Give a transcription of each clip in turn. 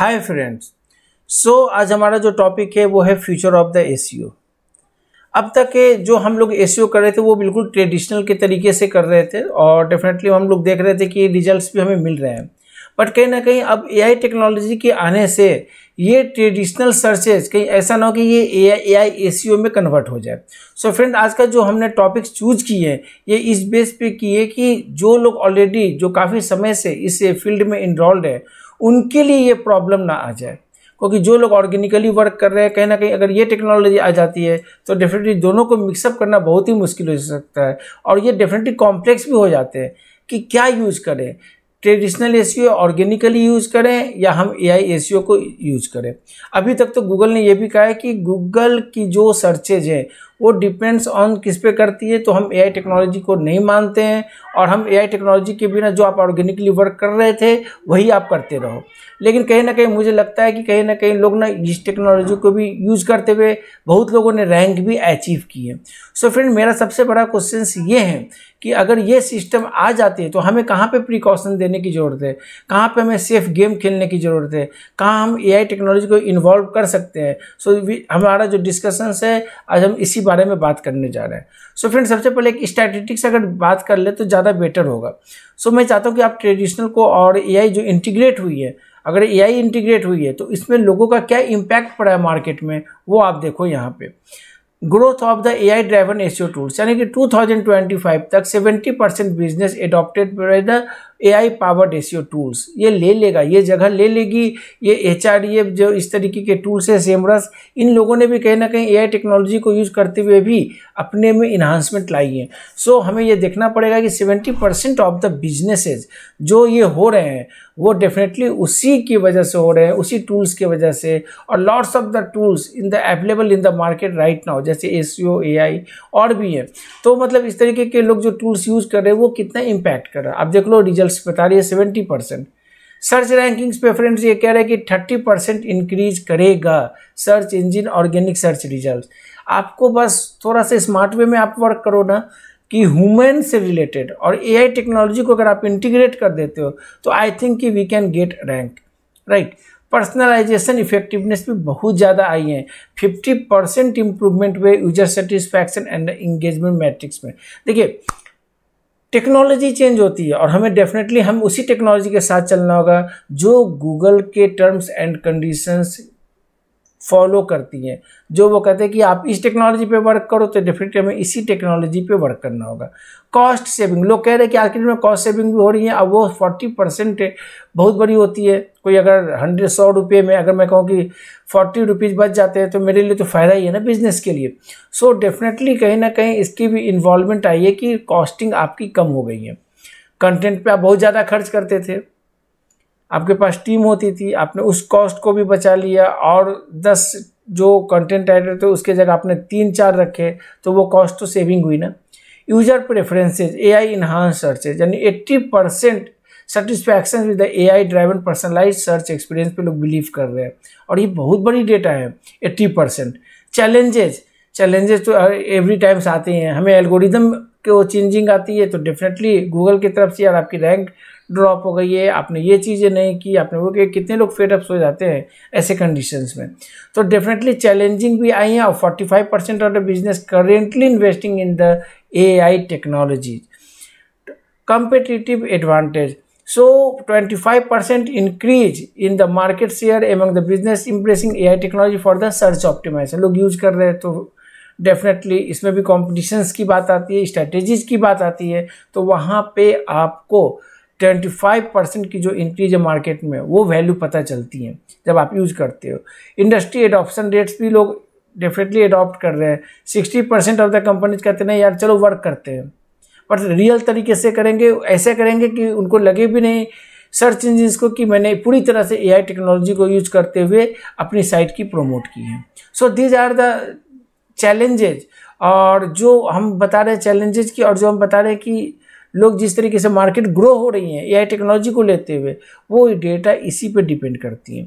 Hi friends so आज हमारा जो टॉपिक है वो है फ्यूचर ऑफ द एसीओ अब तक जो हम लोग एसीओ e कर रहे थे वो बिल्कुल ट्रेडिशनल के तरीके से कर रहे थे और डेफिनेटली हम लोग देख रहे थे कि रिजल्ट्स भी हमें मिल रहे हैं बट कहीं ना कहीं अब एआई टेक्नोलॉजी के आने से ये ट्रेडिशनल सर्चेज कहीं ऐसा ना हो कि ये ए आई ए में कन्वर्ट हो जाए सो so फ्रेंड आज का जो हमने टॉपिक्स चूज किए हैं ये इस बेस पे किए कि जो लोग ऑलरेडी जो काफ़ी समय से इस फील्ड में इन्वॉल्व है उनके लिए ये प्रॉब्लम ना आ जाए क्योंकि जो लोग ऑर्गेनिकली वर्क कर रहे हैं कहीं ना कहीं अगर ये टेक्नोलॉजी आ जाती है तो डेफिनेटली दोनों को मिक्सअप करना बहुत ही मुश्किल हो सकता है और ये डेफिनेटली कॉम्प्लेक्स भी हो जाते हैं कि क्या यूज़ करें ट्रेडिशनल एस ऑर्गेनिकली यूज़ करें या हम ए आई को यूज़ करें अभी तक तो गूगल ने यह भी कहा है कि गूगल की जो सर्चेज हैं वो डिपेंड्स ऑन किस पे करती है तो हम एआई टेक्नोलॉजी को नहीं मानते हैं और हम एआई टेक्नोलॉजी के बिना जो आप ऑर्गेनिकली वर्क कर रहे थे वही आप करते रहो लेकिन कहीं ना कहीं मुझे लगता है कि कहीं ना कहीं लोग ना इस टेक्नोलॉजी को भी यूज़ करते हुए बहुत लोगों ने रैंक भी अचीव की है सो so फ्रेंड मेरा सबसे बड़ा क्वेश्चन ये है कि अगर ये सिस्टम आ जाती है तो हमें कहाँ पे प्रिकॉशन देने की ज़रूरत है कहाँ पे हमें सेफ गेम खेलने की ज़रूरत है कहाँ हम ए टेक्नोलॉजी को इन्वॉल्व कर सकते हैं सो so, हमारा जो डिस्कशंस है आज हम इसी बारे में बात करने जा रहे हैं सो so फ्रेंड सबसे पहले एक स्टैटिस्टिक्स अगर बात कर ले तो ज़्यादा बेटर होगा सो so मैं चाहता हूँ कि आप ट्रेडिशनल को और ए जो इंटीग्रेट हुई है अगर ए इंटीग्रेट हुई है तो इसमें लोगों का क्या इम्पैक्ट पड़ा है मार्केट में वो आप देखो यहाँ पर growth of the A I driven SEO tools यानी कि 2025 तक 70 percent business adopted by the AI power SEO tools ये ले लेगा ये जगह ले लेगी ये एच जो इस तरीके के टूल्स है सेमरस इन लोगों ने भी कहीं ना कहीं एआई टेक्नोलॉजी को यूज़ करते हुए भी अपने में इन्हांसमेंट लाई है सो so, हमें ये देखना पड़ेगा कि seventy percent of the businesses जो ये हो रहे हैं वो डेफिनेटली उसी की वजह से हो रहे हैं उसी टूल्स की वजह से और lots of the tools in the available in the market right now जैसे ए सी e और भी हैं तो मतलब इस तरीके के लोग जो टूल्स यूज़ कर रहे हैं वो कितना इम्पैक्ट कर रहा है आप देख लो रिजल्ट रिजल्ट्स बता रही है सेवेंटी परसेंट सर्च रैंकिंग्स पे फ्रेंड्स ये कह रहे हैं कि थर्टी परसेंट इंक्रीज करेगा search engine organic search result आपको बस थोड़ा सा स्मार्ट वे में आप वर्क करो ना कि ह्यूमन से रिलेटेड और एआई टेक्नोलॉजी को अगर आप इंटीग्रेट कर देते हो तो आई थिंक कि we can get rank right personalisation effectiveness भी बहुत ज़्यादा आई है फिफ्टी परसेंट इम्प्रूवमेंट हुए user satisfaction and engagement metrics में देखिए टेक्नोलॉजी चेंज होती है और हमें डेफिनेटली हम उसी टेक्नोलॉजी के साथ चलना होगा जो गूगल के टर्म्स एंड कंडीशंस फॉलो करती हैं जो वो कहते हैं कि आप इस टेक्नोलॉजी पे वर्क करो तो डेफिनेटली हमें इसी टेक्नोलॉजी पे वर्क करना होगा कॉस्ट सेविंग लोग कह रहे हैं कि आखिर में कॉस्ट सेविंग भी हो रही है अब वो फोर्टी परसेंट बहुत बड़ी होती है कोई अगर हंड्रेड सौ रुपये में अगर मैं कहूँ कि फोर्टी रुपीज़ बच जाते हैं तो मेरे लिए तो फ़ायदा ही है ना बिज़नेस के लिए सो डेफिनेटली कहीं ना कहीं इसकी भी इन्वॉल्वमेंट आई है कि कॉस्टिंग आपकी कम हो गई है कंटेंट पर आप बहुत ज़्यादा खर्च करते थे आपके पास टीम होती थी आपने उस कॉस्ट को भी बचा लिया और दस जो कंटेंट राइटर थे उसके जगह आपने तीन चार रखे तो वो कॉस्ट तो सेविंग हुई ना user preferences A I enhance searches यानी eighty percent satisfaction with the A I driven personalise search experience पे लोग बिलीव कर रहे हैं और ये बहुत बड़ी डेटा है एट्टी परसेंट चैलेंजेज चैलेंजेस तो एवरी टाइम्स आते हैं हमें एल्गोरिदम के वो चेंजिंग आती है तो डेफिनेटली गूगल की तरफ से यार आपकी रैंक ड्रॉप हो गई है आपने ये चीज़ें नहीं की आपने वो कि कितने लोग फेडअप्स हो जाते हैं ऐसे कंडीशंस में तो डेफिनेटली चैलेंजिंग भी आई हैं और 45 percent of the business currently investing in the AI technology twenty five percent 25% in the market share share the business embracing A I technology for the search optimise लोग यूज कर रहे हैं तो डेफिनेटली इसमें भी कॉम्पिटिशन्स की बात आती है स्ट्रेटेजीज की बात आती है तो वहाँ पे आपको 25 परसेंट की जो इंक्रीज है मार्केट में वो वैल्यू पता चलती है जब आप यूज़ करते हो इंडस्ट्री एडॉप्शन रेट्स भी लोग डेफिनेटली एडॉप्ट कर रहे हैं sixty percent of the companies कहते नहीं यार चलो वर्क करते हैं बट रियल तरीके से करेंगे ऐसे करेंगे कि उनको लगे भी नहीं सर्च इंजिन्स को कि मैंने पूरी तरह से एआई टेक्नोलॉजी को यूज करते हुए अपनी साइट की प्रोमोट की है so these are the challenges और जो हम बता रहे हैं चैलेंजेज की और जो हम बता रहे हैं कि लोग जिस तरीके से मार्केट ग्रो हो रही हैं एआई टेक्नोलॉजी को लेते हुए वो डेटा इसी पे डिपेंड करती हैं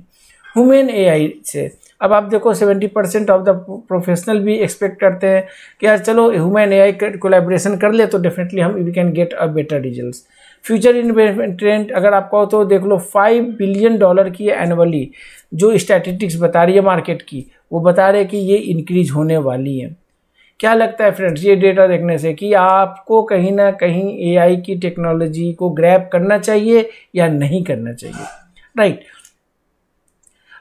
ह्यूमन एआई से अब आप देखो 70 परसेंट ऑफ द प्रोफेशनल भी एक्सपेक्ट करते हैं कि यार चलो ह्यूमन एआई कोलेब्रेशन कर ले तो डेफिनेटली हम we can get a better result future investment trend अगर आप कहो तो देख लो फाइव बिलियन डॉलर की एनुअली जो स्टैटिस्टिक्स बता रही है मार्केट की वो बता रहे हैं कि ये इंक्रीज होने वाली है क्या लगता है फ्रेंड्स ये डेटा देखने से कि आपको कहीं ना कहीं एआई की टेक्नोलॉजी को ग्रैब करना चाहिए या नहीं करना चाहिए राइट right.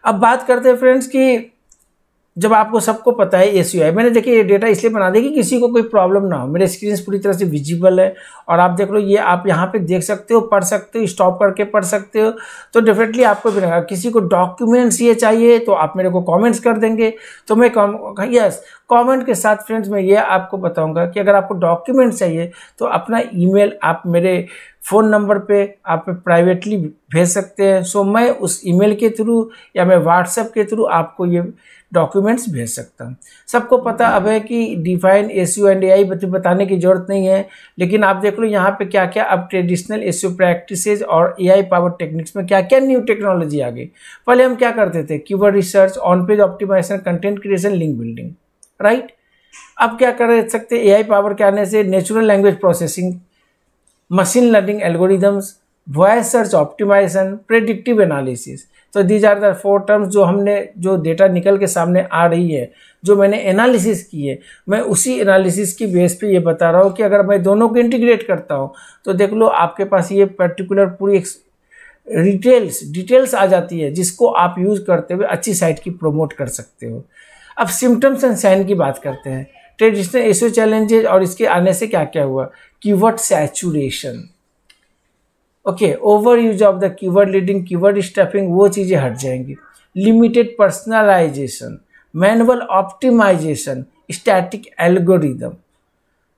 अब बात करते हैं फ्रेंड्स कि जब आपको सबको पता है ए मैंने देखिए ये डेटा इसलिए बना दिया कि किसी को कोई प्रॉब्लम ना हो मेरे स्क्रीन पूरी तरह से विजिबल है और आप देख लो ये आप यहाँ पे देख सकते हो पढ़ सकते हो स्टॉप करके पढ़ सकते हो तो डेफिनेटली आपको भी लगा किसी को डॉक्यूमेंट्स ये चाहिए तो आप मेरे को कमेंट्स कर देंगे तो मैं यस कमेंट के साथ फ्रेंड्स मैं ये आपको बताऊंगा कि अगर आपको डॉक्यूमेंट्स चाहिए तो अपना ईमेल आप मेरे फ़ोन नंबर पे आप प्राइवेटली भेज सकते हैं सो मैं उस ईमेल के थ्रू या मैं व्हाट्सएप के थ्रू आपको ये डॉक्यूमेंट्स भेज सकता हूँ सबको पता अब है कि डिफाइन ए सी एंड ए आई बताने की ज़रूरत नहीं है लेकिन आप देख लो लो यहाँ पे क्या क्या अब ट्रेडिशनल एस प्रैक्टिसेज और एआई पावर टेक्निक्स में क्या क्या न्यू टेक्नोलॉजी आ गई पहले हम क्या करते थे keyword research on page optimisation content creation link building right अब क्या कर सकते ए आई पावर के आने से natural language processing machine learning algorithms voice search optimisation predictive analysis तो these are the four terms जो हमने जो डेटा निकल के सामने आ रही है जो मैंने एनालिसिस की है मैं उसी एनालिसिस की बेस पे ये बता रहा हूँ कि अगर मैं दोनों को इंटीग्रेट करता हूँ तो देख लो आपके पास ये पर्टिकुलर पूरी डिटेल्स डिटेल्स आ जाती है जिसको आप यूज़ करते हुए अच्छी साइट की प्रोमोट कर सकते हो अब सिम्टम्स एंड साइन की बात करते हैं ट्रेडिशनल एसो चैलेंजेज और इसके आने से क्या क्या हुआ what saturation okay over use of the keyword leading keyword stuffing वो चीज़ें हट जाएंगी limited personalisation manual optimisation static algorithm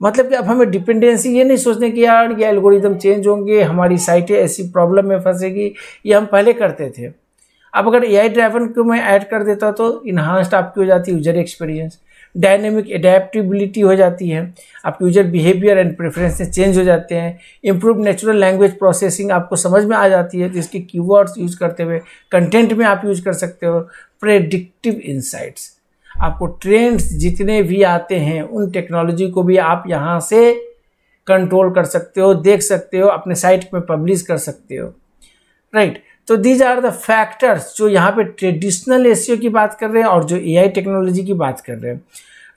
मतलब कि अब हमें डिपेंडेंसी ये नहीं सोचने कि यार ये एल्गोरिदम चेंज होंगे हमारी साइटें ऐसी प्रॉब्लम में फंसेगी ये हम पहले करते थे अब अगर ए आई ड्राइवन को मैं ऐड कर देता तो इन्हांस्ड आपकी हो जाती यूजर एक्सपीरियंस डायनेमिक एडेप्टिबिलिटी हो जाती है आपके user behaviour and preference change हो जाते हैं इंप्रूव नेचुरल लैंग्वेज प्रोसेसिंग आपको समझ में आ जाती है तो की कीवर्ड्स यूज करते हुए कंटेंट में आप यूज कर सकते हो प्रेडिक्टिव इंसाइट्स आपको ट्रेंड्स जितने भी आते हैं उन टेक्नोलॉजी को भी आप यहाँ से कंट्रोल कर सकते हो देख सकते हो अपने साइट में पब्लिश कर सकते हो राइट right. तो दीज आर द फैक्टर्स जो यहाँ पे ट्रेडिशनल एसीओ की बात कर रहे हैं और जो एआई टेक्नोलॉजी की बात कर रहे हैं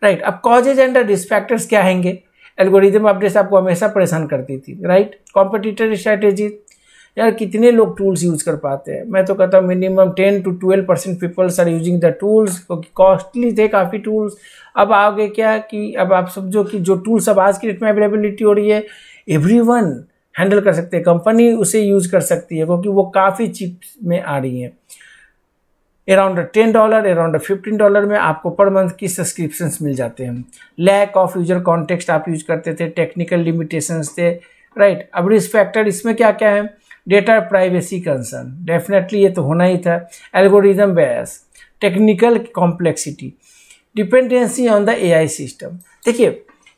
राइट right, अब कॉजेज एंड फैक्टर्स क्या हैंगे एल्गोरिदम अपडेट्स आपको हमेशा परेशान करती थी राइट कॉम्पिटिटर स्ट्रैटेजी यार कितने लोग टूल्स यूज़ कर पाते हैं मैं तो कहता हूँ minimum ten to twelve percent peoples are using the tools क्योंकि कॉस्टली थे काफ़ी टूल्स अब आओगे क्या कि अब आप सब जो कि जो टूल्स अब आज की डेट में अवेलेबिलिटी हो रही है एवरी वन हैंडल कर सकते हैं कंपनी उसे यूज़ कर सकती है क्योंकि वो काफ़ी चीप में आ रही है around ten dollar around fifteen dollar में आपको पर मंथ की सब्सक्रिप्शन मिल जाते हैं लैक ऑफ यूजर कॉन्टेक्स्ट आप यूज करते थे टेक्निकल लिमिटेशंस थे राइट अब रिस फैक्टर इसमें क्या क्या है डेटा प्राइवेसी कंसर्न डेफिनेटली ये तो होना ही था algorithm base technical complexity dependency on the AI system देखिए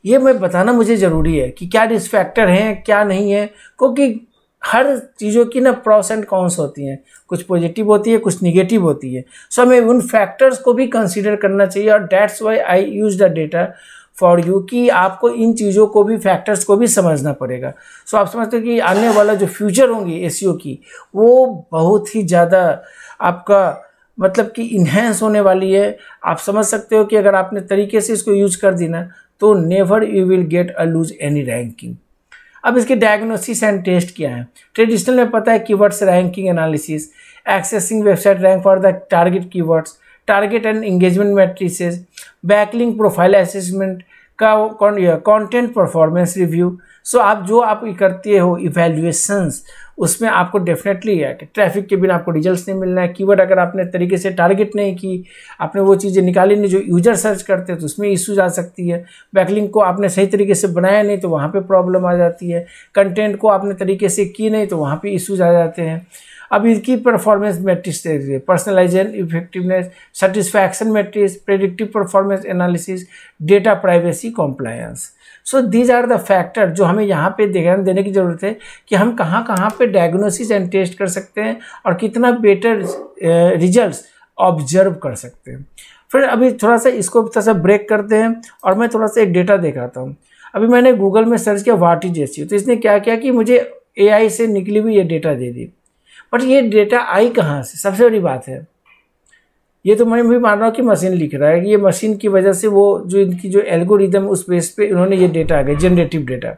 ये मैं बताना मुझे ज़रूरी है कि क्या रिस्क फैक्टर हैं क्या नहीं है क्योंकि हर चीज़ों की ना प्रॉस एंड कॉन्स होती हैं कुछ पॉजिटिव होती है कुछ निगेटिव होती है सो हमें उन फैक्टर्स को भी कंसिडर करना चाहिए और that's why I use the data for you कि आपको इन चीज़ों को भी फैक्टर्स को भी समझना पड़ेगा सो so, आप समझते हो कि आने वाला जो फ्यूचर होंगी ए की वो बहुत ही ज़्यादा आपका मतलब कि इन्हेंस होने वाली है आप समझ सकते हो कि अगर आपने तरीके से इसको यूज कर दी ना तो never you will get a lose any ranking अब इसके डायग्नोसिस एंड टेस्ट क्या है ट्रेडिशनल में पता है keywords ranking analysis accessing website rank for the target keywords target and engagement matrices backlink profile assessment का कंटेंट परफॉर्मेंस रिव्यू सो आप जो आप करते हो इवेल्युएशंस उसमें आपको डेफिनेटली है कि ट्रैफिक के बिना आपको रिजल्ट नहीं मिलना है कीवर्ड अगर आपने तरीके से टारगेट नहीं की आपने वो चीज़ें निकाली नहीं जो यूजर सर्च करते हैं तो उसमें इशूज आ सकती है बैकलिंग को आपने सही तरीके से बनाया नहीं तो वहाँ पर प्रॉब्लम आ जाती है कंटेंट को आपने तरीके से की नहीं तो वहाँ पर इशूज आ जाते हैं अब इसकी परफॉर्मेंस मैट्रिक्स देख लीजिए personalisation effectiveness satisfaction matrix predictive performance analysis data privacy compliance so these are the factor जो हमें यहाँ पे ध्यान देने की ज़रूरत है कि हम कहाँ कहाँ पे डायग्नोसिस एंड टेस्ट कर सकते हैं और कितना बेटर रिजल्ट ऑब्जर्व कर सकते हैं फिर अभी थोड़ा सा इसको थोड़ा सा ब्रेक करते हैं और मैं थोड़ा सा एक डेटा देखाता हूँ अभी मैंने गूगल में सर्च किया वाट इज एस तो इसने क्या किया कि मुझे ए से निकली हुई ये डेटा दे दी बट ये डेटा आई कहाँ से सबसे बड़ी बात है ये तो मैं भी मान रहा हूँ कि मशीन लिख रहा है ये मशीन की वजह से वो जो इनकी जो एल्गोरिदम उस बेस पे इन्होंने ये डेटा आ गया जनरेटिव डेटा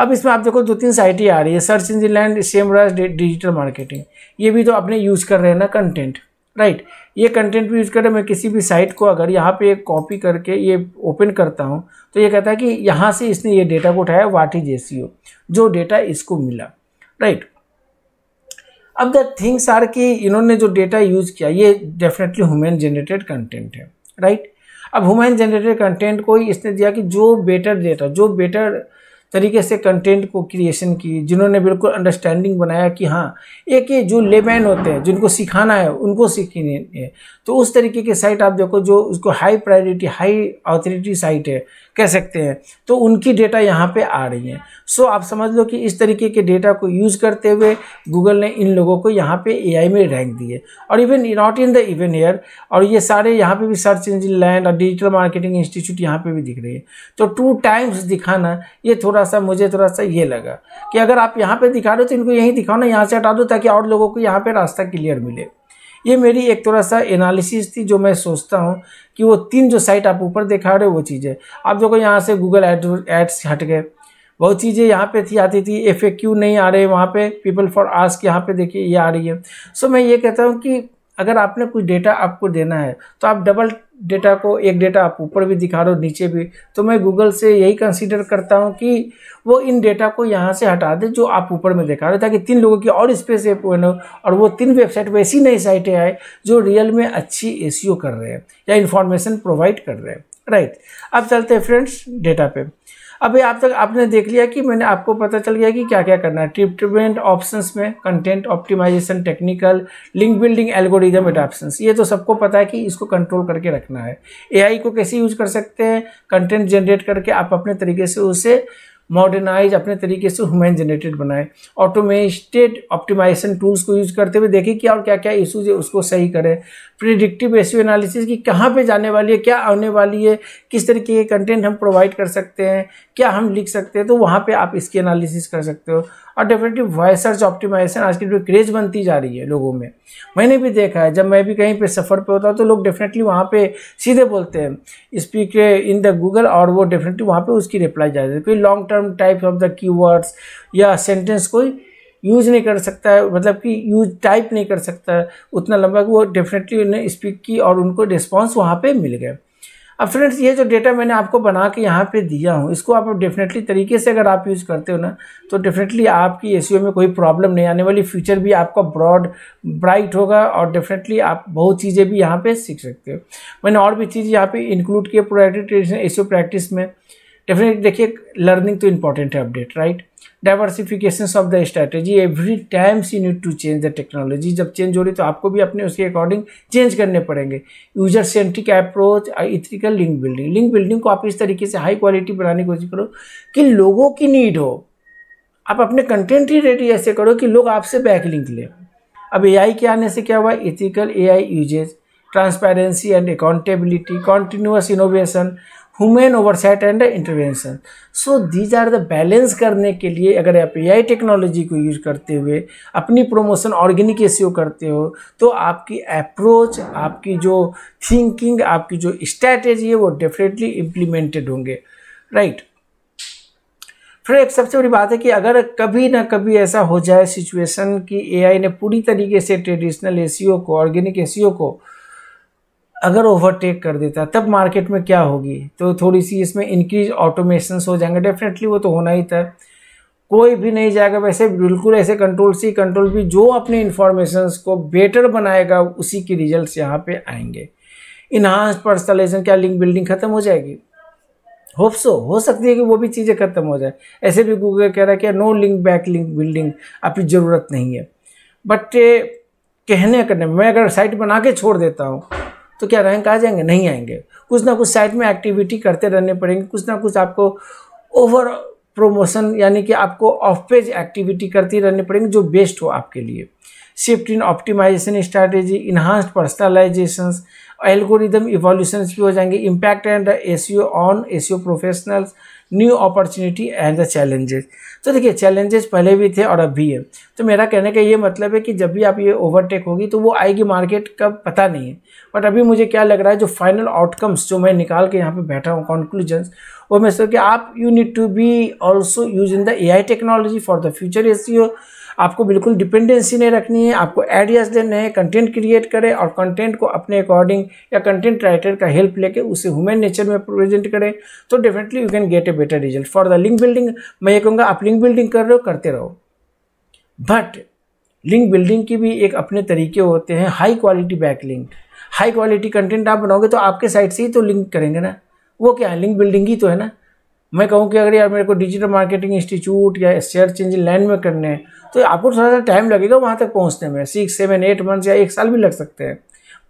अब इसमें आप देखो दो तीन साइटें आ रही है Search Engine Land Semrush digital marketing ये भी तो अपने यूज़ कर रहे हैं ना कंटेंट राइट ये कंटेंट भी यूज़ कर रहे मैं किसी भी साइट को अगर यहाँ पे कॉपी करके ये ओपन करता हूँ तो ये कहता है कि यहाँ से इसने ये डेटा को उठाया वाट इज ए जो डेटा इसको मिला राइट अब द थिंग्स आर कि इन्होंने जो डेटा यूज किया ये डेफिनेटली ह्यूमन जनरेटेड कंटेंट है राइट right? अब ह्यूमन जनरेटेड कंटेंट को ही इसने दिया कि जो बेटर डेटा जो बेटर तरीके से कंटेंट को क्रिएशन की जिन्होंने बिल्कुल अंडरस्टैंडिंग बनाया कि हाँ एक ये जो लेमैन होते हैं जिनको सिखाना है उनको सीखने है तो उस तरीके के साइट आप देखो जो उसको high priority high authority site है कह सकते हैं तो उनकी डेटा यहाँ पे आ रही है सो आप समझ लो कि इस तरीके के डेटा को यूज़ करते हुए गूगल ने इन लोगों को यहाँ पे ए में रैंक दिए और even not in the even here और ये सारे यहाँ पे भी सर्च इंजिन लैंड और डिजिटल मार्केटिंग इंस्टीट्यूट यहाँ पे भी दिख रही है तो टू टाइम्स दिखाना ये थोड़ा थोड़ा सा मुझे थोड़ा सा ये लगा कि अगर आप यहाँ पे दिखा रहे हो तो इनको यहीं दिखाओ ना यहाँ से हटा दो ताकि और लोगों को यहाँ पे रास्ता क्लियर मिले ये मेरी एक थोड़ा सा एनालिसिस थी जो मैं सोचता हूँ कि वो तीन जो साइट आप ऊपर दिखा रहे हो वो चीज़ें आप देखो यहाँ से गूगल एड एड्स हट गए बहुत चीज़ें यहाँ पे थी आती थी एफ नहीं आ रहे वहाँ पर पीपल फॉर आस्क यहाँ पे देखिए ये आ रही है सो मैं ये कहता हूँ कि अगर आपने कुछ डेटा आपको देना है तो आप डबल डेटा को एक डेटा आप ऊपर भी दिखा रहे हो नीचे भी तो मैं गूगल से यही कंसीडर करता हूँ कि वो इन डेटा को यहाँ से हटा दे जो आप ऊपर में दिखा रहे हो ताकि तीन लोगों की और स्पेस एप हो और वो तीन वेबसाइट वैसी नई साइटें आए जो रियल में अच्छी ए e कर रहे हैं या इन्फॉर्मेशन प्रोवाइड कर रहे हैं राइट अब चलते हैं फ्रेंड्स डेटा पे अभी आप तक आपने देख लिया कि मैंने आपको पता चल गया कि क्या क्या करना है ट्रीटमेंट ऑप्शंस में content optimisation technical link building algorithm adaptation ये तो सबको पता है कि इसको कंट्रोल करके रखना है एआई को कैसे यूज कर सकते हैं कंटेंट जनरेट करके आप अपने तरीके से उसे मॉडर्नाइज अपने तरीके से ह्यूमन जनरेटेड बनाए ऑटोमेटेड ऑप्टिमाइजेशन टूल्स को यूज़ करते हुए देखें कि और क्या क्या इशूज है उसको सही करें प्रिडिक्टिव रेशियो एनालिसिस की कहाँ पे जाने वाली है क्या आने वाली है किस तरीके के कंटेंट हम प्रोवाइड कर सकते हैं क्या हम लिख सकते हैं तो वहाँ पर आप इसकी एनालिसिस कर सकते हो और डेफिनेटली वॉइस सर्च ऑप्टिमाइजेशन आज की क्रेज बनती जा रही है लोगों में मैंने भी देखा है जब मैं भी कहीं पे सफ़र पे होता हूँ तो लोग डेफिनेटली वहाँ पे सीधे बोलते हैं स्पीक इन द गूगल और वो डेफिनेटली वहाँ पे उसकी रिप्लाई जा रही है कोई long term type of the key या सेंटेंस कोई यूज़ नहीं कर सकता है मतलब कि यूज टाइप नहीं कर सकता उतना लंबा कि वो डेफिनेटली उन्हें स्पीक की और उनको रिस्पॉन्स वहाँ पर मिल गया अब फ्रेंड्स ये जो डेटा मैंने आपको बना के यहाँ पे दिया हूँ इसको आप डेफिनेटली तरीके से अगर आप यूज़ करते हो ना तो डेफिनेटली आपकी ए में कोई प्रॉब्लम नहीं आने वाली फ्यूचर भी आपका ब्रॉड ब्राइट होगा और डेफिनेटली आप बहुत चीज़ें भी यहाँ पर सीख सकते हो मैंने और भी चीज़ यहाँ पर इंक्लूड किए प्रोडक्टिव ट्रेडिशन ए प्रैक्टिस में डेफिनेटली देखिए लर्निंग तो इम्पॉर्टेंट है update right diversification of the strategy every times you need to change the technology जब चेंज हो रही तो आपको भी अपने उसके अकॉर्डिंग चेंज करने पड़ेंगे user centric approach ethical link building link building को आप इस तरीके से हाई क्वालिटी बनाने की कोशिश करो कि लोगों की नीड हो आप अपने कंटेंट ही रेडी ऐसे करो कि लोग आपसे बैक लिंक लें अब आई के आने से क्या हुआ ethical AI usages transparency and accountability continuous innovation human oversight and intervention so these are the balance करने के लिए अगर आप ए टेक्नोलॉजी को यूज करते हुए अपनी प्रोमोशन ऑर्गेनिक एसीओ करते हो तो आपकी अप्रोच आपकी जो थिंकिंग आपकी जो स्ट्रैटेजी है वो डेफिनेटली इम्प्लीमेंटेड होंगे राइट फिर एक सबसे बड़ी बात है कि अगर कभी ना कभी ऐसा हो जाए सिचुएशन कि एआई ने पूरी तरीके से ट्रेडिशनल एसीओ e को ऑर्गेनिक एसीओ e को अगर ओवरटेक कर देता है तब मार्केट में क्या होगी तो थोड़ी सी इसमें इंक्रीज ऑटोमेशन हो जाएंगे डेफिनेटली वो तो होना ही था कोई भी नहीं जाएगा वैसे बिल्कुल ऐसे कंट्रोल सी कंट्रोल भी जो अपने इन्फॉर्मेशन को बेटर बनाएगा उसी के रिजल्ट यहाँ पे आएंगे इन्हांस पर्सनलाइजेशन क्या लिंक बिल्डिंग खत्म हो जाएगी होप सो हो सकती है कि वो भी चीज़ें खत्म हो जाए ऐसे भी गूगल कह रहा है कि no link back link building आपकी ज़रूरत नहीं है बट कहने करने मैं अगर साइट बना के छोड़ देता हूँ तो क्या रैंक आ जाएंगे नहीं आएंगे कुछ ना कुछ साइड में एक्टिविटी करते रहने पड़ेंगे कुछ ना कुछ आपको ओवर प्रमोशन यानी कि आपको ऑफ पेज एक्टिविटी करती रहनी पड़ेंगी जो बेस्ट हो आपके लिए shift in optimisation strategy enhanced personalisation algorithm evolution भी हो जाएंगे impact and S on S professionals new opportunity and the challenges तो देखिए चैलेंजेस पहले भी थे और अब भी है तो मेरा कहने का ये मतलब है कि जब भी आप ये ओवरटेक होगी तो वो आएगी मार्केट का पता नहीं है बट अभी मुझे क्या लग रहा है जो फाइनल आउटकम्स जो मैं निकाल के यहाँ पे बैठा हूँ कॉन्क्लूजन्स वो मैं सोच कि आप you need to be also use in the A I technology for the future as आपको बिल्कुल डिपेंडेंसी नहीं रखनी है आपको आइडियाज़ देने हैं कंटेंट क्रिएट करें और कंटेंट को अपने अकॉर्डिंग या कंटेंट राइटर का हेल्प लेके उसे ह्यूमन नेचर में प्रेजेंट करें तो definitely you can get a better result for the link building मैं ये कहूँगा आप लिंक बिल्डिंग कर रहे हो करते रहो बट लिंक बिल्डिंग की भी एक अपने तरीके होते हैं high quality back link high quality content आप बनाओगे तो आपके साइट से ही तो लिंक करेंगे ना वो क्या है लिंक बिल्डिंग ही तो है ना मैं कहूँ कि अगर यार मेरे को डिजिटल मार्केटिंग इंस्टीट्यूट या सर्च इंजन लैंड में करने हैं तो आपको थोड़ा सा टाइम लगेगा वहाँ तक पहुँचने में सिक्स सेवन एट मंथ्स या एक साल भी लग सकते हैं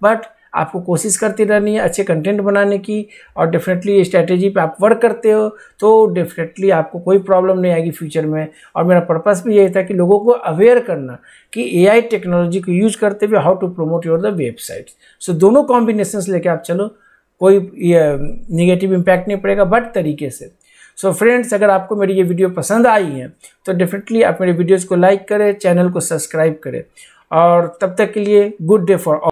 बट आपको कोशिश करती रहनी है अच्छे कंटेंट बनाने की और डेफिनेटली स्ट्रैटेजी पे आप वर्क करते हो तो डेफिनेटली आपको कोई प्रॉब्लम नहीं आएगी फ्यूचर में और मेरा पर्पस भी यही था कि लोगों को अवेयर करना कि एआई टेक्नोलॉजी को यूज़ करते हुए how to promote your the websites so दोनों कॉम्बिनेशन लेके आप चलो कोई निगेटिव इम्पैक्ट नहीं पड़ेगा बट तरीके से सो so फ्रेंड्स अगर आपको मेरी ये वीडियो पसंद आई है तो डेफिनेटली आप मेरे वीडियोज़ को लाइक करें चैनल को सब्सक्राइब करें और तब तक के लिए गुड डे फॉर